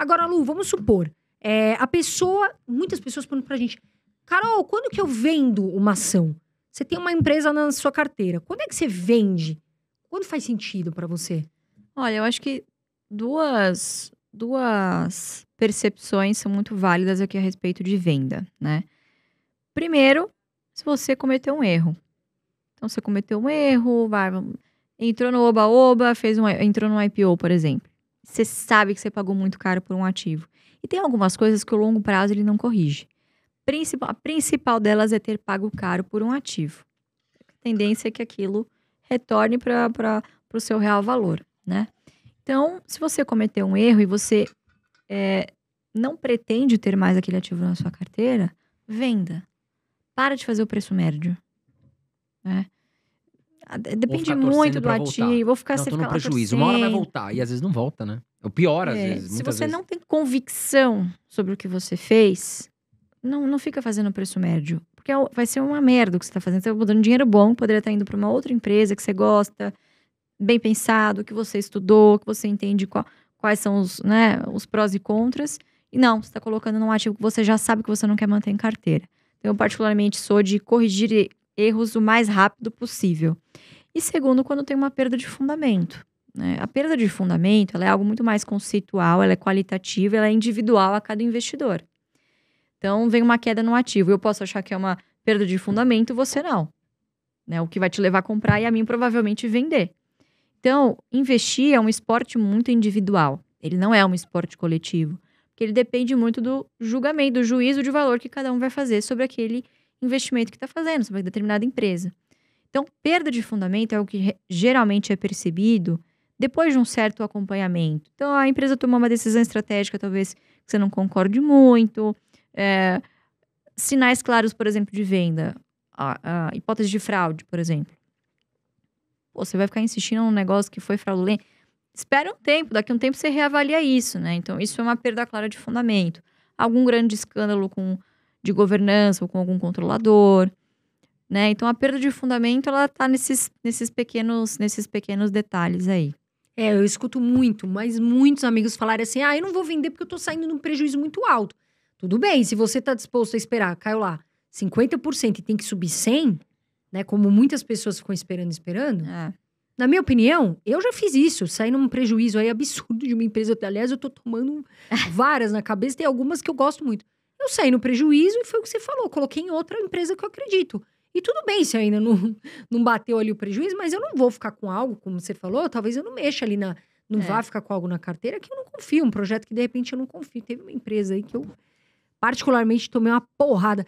Agora, Lu, vamos supor, é, a pessoa, muitas pessoas perguntam pra gente, Carol, quando que eu vendo uma ação? Você tem uma empresa na sua carteira, quando é que você vende? Quando faz sentido para você? Olha, eu acho que duas, duas percepções são muito válidas aqui a respeito de venda, né? Primeiro, se você cometeu um erro. Então, você cometeu um erro, vai, entrou no oba-oba, fez um, entrou no IPO, por exemplo. Você sabe que você pagou muito caro por um ativo. E tem algumas coisas que o longo prazo ele não corrige. A principal delas é ter pago caro por um ativo. A tendência é que aquilo retorne para o seu real valor, né? Então, se você cometeu um erro e você é, não pretende ter mais aquele ativo na sua carteira, venda. Para de fazer o preço médio. Né? Ah, depende muito do ativo. Vou ficar não, você prejuízo. Uma hora vai voltar e às vezes não volta, né? É o pior às é, vezes. Se você vezes. não tem convicção sobre o que você fez, não, não fica fazendo preço médio. Porque é vai ser uma merda o que você está fazendo. Você está botando dinheiro bom, poderia estar tá indo para uma outra empresa que você gosta, bem pensado, que você estudou, que você entende qual, quais são os, né, os prós e contras. E não, você está colocando num ativo que você já sabe que você não quer manter em carteira. Então, eu, particularmente, sou de corrigir erros o mais rápido possível. E segundo, quando tem uma perda de fundamento. Né? A perda de fundamento é algo muito mais conceitual, ela é qualitativa, ela é individual a cada investidor. Então, vem uma queda no ativo. Eu posso achar que é uma perda de fundamento, você não. Né? O que vai te levar a comprar e a mim provavelmente vender. Então, investir é um esporte muito individual. Ele não é um esporte coletivo. Porque ele depende muito do julgamento, do juízo de valor que cada um vai fazer sobre aquele investimento que está fazendo, sobre determinada empresa. Então, perda de fundamento é o que geralmente é percebido depois de um certo acompanhamento. Então, a empresa tomou uma decisão estratégica, talvez que você não concorde muito. É, sinais claros, por exemplo, de venda. A, a hipótese de fraude, por exemplo. Pô, você vai ficar insistindo num negócio que foi fraudulento. Espera um tempo, daqui a um tempo você reavalia isso, né? Então, isso é uma perda clara de fundamento. Algum grande escândalo com de governança ou com algum controlador, né? Então a perda de fundamento ela tá nesses, nesses pequenos nesses pequenos detalhes aí. É, eu escuto muito, mas muitos amigos falarem assim: "Ah, eu não vou vender porque eu tô saindo num prejuízo muito alto". Tudo bem, se você tá disposto a esperar, caiu lá 50% e tem que subir 100, né, como muitas pessoas ficam esperando, esperando. É. Na minha opinião, eu já fiz isso, saí num prejuízo aí absurdo de uma empresa. Aliás, eu tô tomando várias na cabeça, tem algumas que eu gosto muito. Eu saí no prejuízo e foi o que você falou. Coloquei em outra empresa que eu acredito. E tudo bem se ainda não, não bateu ali o prejuízo, mas eu não vou ficar com algo, como você falou, talvez eu não mexa ali na. Não é. vá ficar com algo na carteira que eu não confio, um projeto que de repente eu não confio. Teve uma empresa aí que eu particularmente tomei uma porrada.